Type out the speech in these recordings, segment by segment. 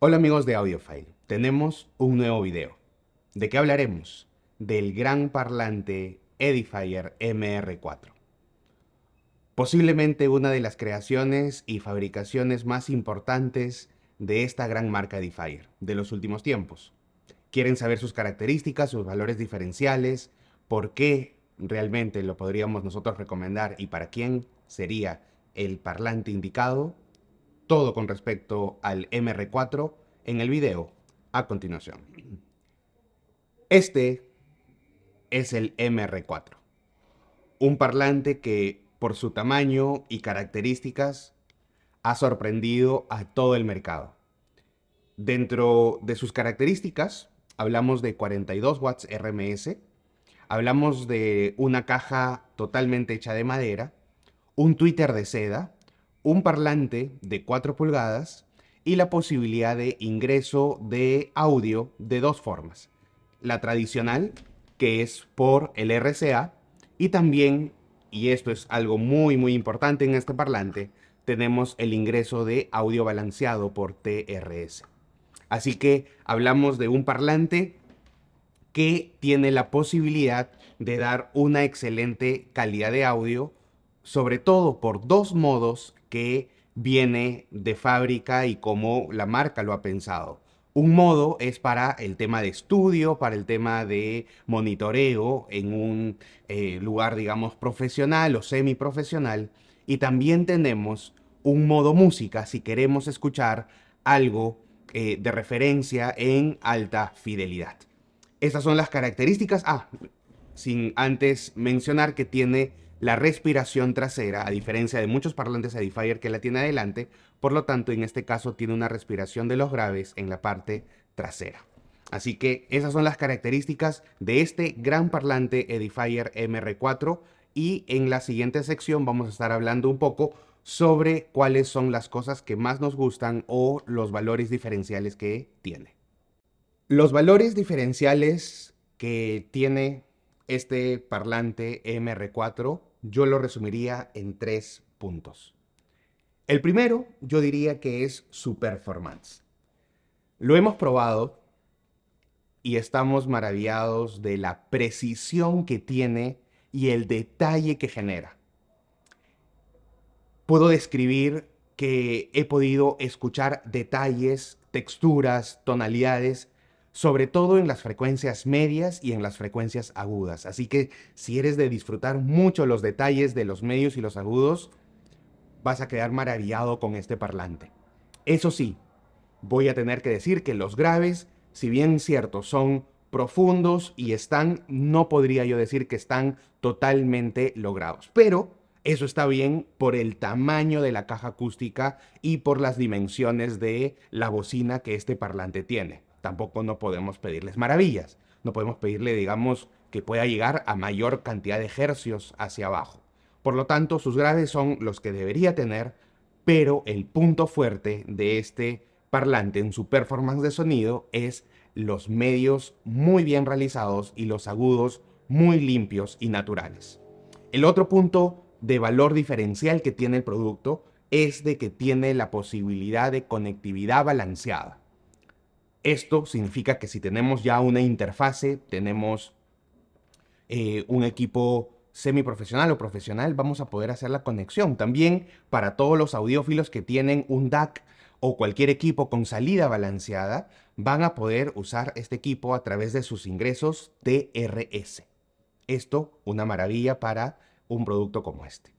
Hola amigos de Audiofile, tenemos un nuevo video. ¿De qué hablaremos? Del gran parlante Edifier MR4. Posiblemente una de las creaciones y fabricaciones más importantes de esta gran marca Edifier de los últimos tiempos. ¿Quieren saber sus características, sus valores diferenciales? ¿Por qué realmente lo podríamos nosotros recomendar y para quién sería el parlante indicado? todo con respecto al MR4 en el video a continuación. Este es el MR4, un parlante que por su tamaño y características ha sorprendido a todo el mercado. Dentro de sus características, hablamos de 42 watts RMS, hablamos de una caja totalmente hecha de madera, un Twitter de seda, un parlante de 4 pulgadas y la posibilidad de ingreso de audio de dos formas. La tradicional, que es por el RCA, y también, y esto es algo muy muy importante en este parlante, tenemos el ingreso de audio balanceado por TRS. Así que hablamos de un parlante que tiene la posibilidad de dar una excelente calidad de audio, sobre todo por dos modos que viene de fábrica y cómo la marca lo ha pensado. Un modo es para el tema de estudio, para el tema de monitoreo en un eh, lugar, digamos, profesional o semiprofesional. Y también tenemos un modo música si queremos escuchar algo eh, de referencia en alta fidelidad. Estas son las características. Ah, sin antes mencionar que tiene la respiración trasera, a diferencia de muchos parlantes Edifier que la tiene adelante, por lo tanto en este caso tiene una respiración de los graves en la parte trasera. Así que esas son las características de este gran parlante Edifier MR4 y en la siguiente sección vamos a estar hablando un poco sobre cuáles son las cosas que más nos gustan o los valores diferenciales que tiene. Los valores diferenciales que tiene este parlante MR4 yo lo resumiría en tres puntos. El primero, yo diría que es su performance. Lo hemos probado y estamos maravillados de la precisión que tiene y el detalle que genera. Puedo describir que he podido escuchar detalles, texturas, tonalidades sobre todo en las frecuencias medias y en las frecuencias agudas. Así que si eres de disfrutar mucho los detalles de los medios y los agudos, vas a quedar maravillado con este parlante. Eso sí, voy a tener que decir que los graves, si bien cierto, son profundos y están, no podría yo decir que están totalmente logrados. Pero eso está bien por el tamaño de la caja acústica y por las dimensiones de la bocina que este parlante tiene tampoco no podemos pedirles maravillas. No podemos pedirle, digamos, que pueda llegar a mayor cantidad de hercios hacia abajo. Por lo tanto, sus graves son los que debería tener, pero el punto fuerte de este parlante en su performance de sonido es los medios muy bien realizados y los agudos muy limpios y naturales. El otro punto de valor diferencial que tiene el producto es de que tiene la posibilidad de conectividad balanceada. Esto significa que si tenemos ya una interfase, tenemos eh, un equipo semiprofesional o profesional, vamos a poder hacer la conexión. También para todos los audiófilos que tienen un DAC o cualquier equipo con salida balanceada, van a poder usar este equipo a través de sus ingresos TRS. Esto, una maravilla para un producto como este.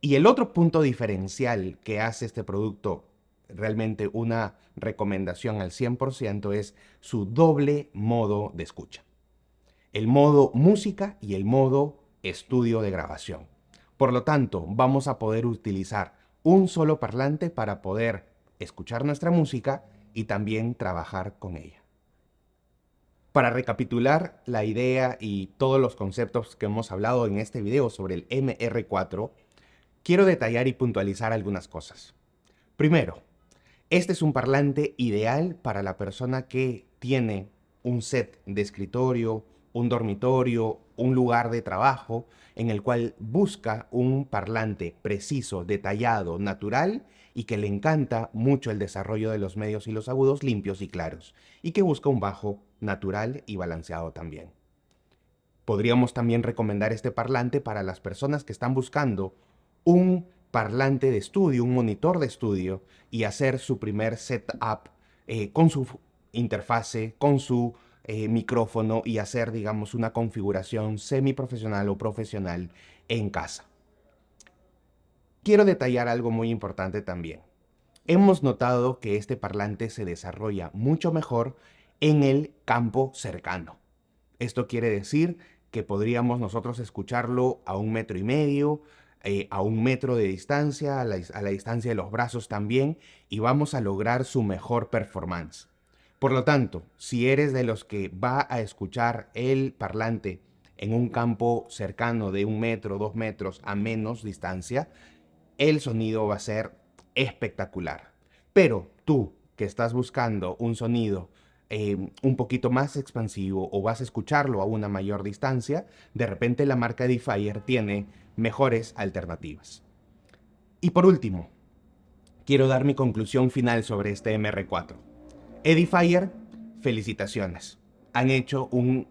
Y el otro punto diferencial que hace este producto realmente una recomendación al 100% es su doble modo de escucha. El modo música y el modo estudio de grabación. Por lo tanto, vamos a poder utilizar un solo parlante para poder escuchar nuestra música y también trabajar con ella. Para recapitular la idea y todos los conceptos que hemos hablado en este video sobre el MR4, quiero detallar y puntualizar algunas cosas. Primero, este es un parlante ideal para la persona que tiene un set de escritorio, un dormitorio, un lugar de trabajo en el cual busca un parlante preciso, detallado, natural y que le encanta mucho el desarrollo de los medios y los agudos limpios y claros y que busca un bajo natural y balanceado también. Podríamos también recomendar este parlante para las personas que están buscando un parlante de estudio, un monitor de estudio y hacer su primer setup eh, con su interfase, con su eh, micrófono y hacer, digamos, una configuración semiprofesional o profesional en casa. Quiero detallar algo muy importante también. Hemos notado que este parlante se desarrolla mucho mejor en el campo cercano. Esto quiere decir que podríamos nosotros escucharlo a un metro y medio, eh, a un metro de distancia, a la, distancia de los brazos también, y vamos a lograr su mejor performance. Por lo tanto, si eres de los que va a escuchar el parlante en un campo cercano de un metro, dos metros a menos distancia, el sonido va a ser espectacular. Pero tú que estás buscando un sonido eh, un poquito más expansivo o vas a escucharlo a una mayor distancia, de repente la marca DeFire tiene mejores alternativas. Y por último, quiero dar mi conclusión final sobre este MR4. Edifier, felicitaciones. Han hecho un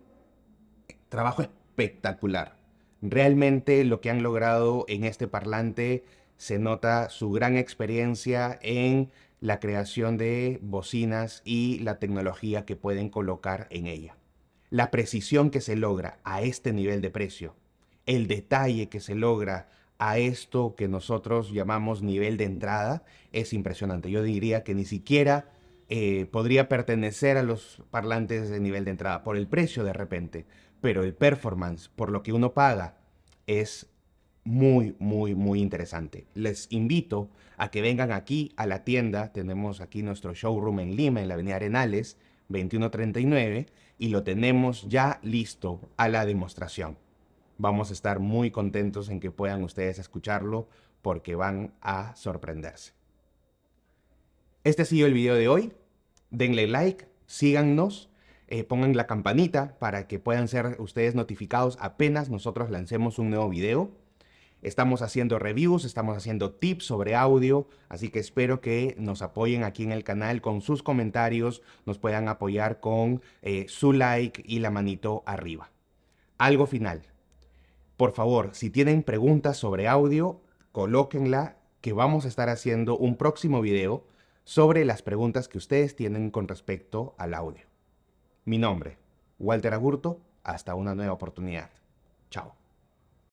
trabajo espectacular. Realmente lo que han logrado en este parlante se nota su gran experiencia en la creación de bocinas y la tecnología que pueden colocar en ella. La precisión que se logra a este nivel de precio el detalle que se logra a esto que nosotros llamamos nivel de entrada es impresionante. Yo diría que ni siquiera eh, podría pertenecer a los parlantes de nivel de entrada por el precio de repente, pero el performance, por lo que uno paga, es muy, muy, muy interesante. Les invito a que vengan aquí a la tienda. Tenemos aquí nuestro showroom en Lima, en la Avenida Arenales, 2139, y lo tenemos ya listo a la demostración. Vamos a estar muy contentos en que puedan ustedes escucharlo porque van a sorprenderse. Este ha sido el video de hoy. Denle like, síganos, eh, pongan la campanita para que puedan ser ustedes notificados apenas nosotros lancemos un nuevo video. Estamos haciendo reviews, estamos haciendo tips sobre audio, así que espero que nos apoyen aquí en el canal con sus comentarios, nos puedan apoyar con eh, su like y la manito arriba. Algo final. Por favor, si tienen preguntas sobre audio, colóquenla, que vamos a estar haciendo un próximo video sobre las preguntas que ustedes tienen con respecto al audio. Mi nombre, Walter Agurto, hasta una nueva oportunidad. Chao.